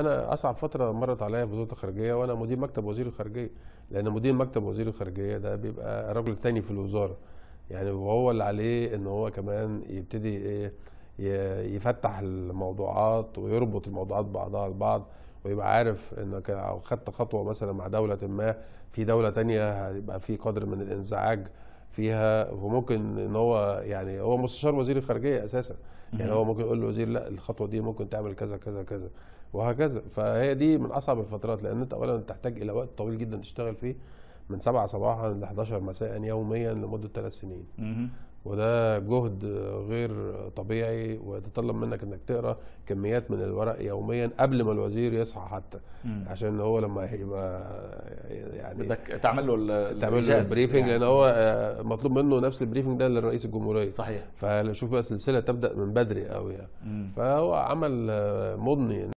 انا اصعب فتره مرت عليا في وزاره الخارجيه وانا مدير مكتب وزير الخارجيه لان مدير مكتب وزير الخارجيه ده بيبقى الراجل الثاني في الوزاره يعني وهو اللي عليه ان هو كمان يبتدي ايه يفتح الموضوعات ويربط الموضوعات بعضها البعض ويبقى عارف انك خدت خطوه مثلا مع دوله ما في دوله تانية هيبقى في قدر من الانزعاج فيها وممكن ان هو يعني هو مستشار وزير الخارجيه اساسا يعني هو ممكن يقول للوزير لا الخطوه دي ممكن تعمل كذا كذا كذا وهكذا فهي دي من اصعب الفترات لان انت اولا تحتاج الى وقت طويل جدا تشتغل فيه من 7 صباحا ل 11 مساء يوميا لمده ثلاث سنين وده جهد غير طبيعي ويتطلب منك انك تقرا كميات من الورق يوميا قبل ما الوزير يصحى حتى عشان هو لما هيبقى يعني بدك تعمل له تعمل له البريفنج يعني. لان هو آه، مطلوب منه نفس البريفنج ده للرئيس الجمهوريه صحيح فشوف بقى السلسله تبدا من بدري قوي يعني فهو عمل آه، مضني يعني.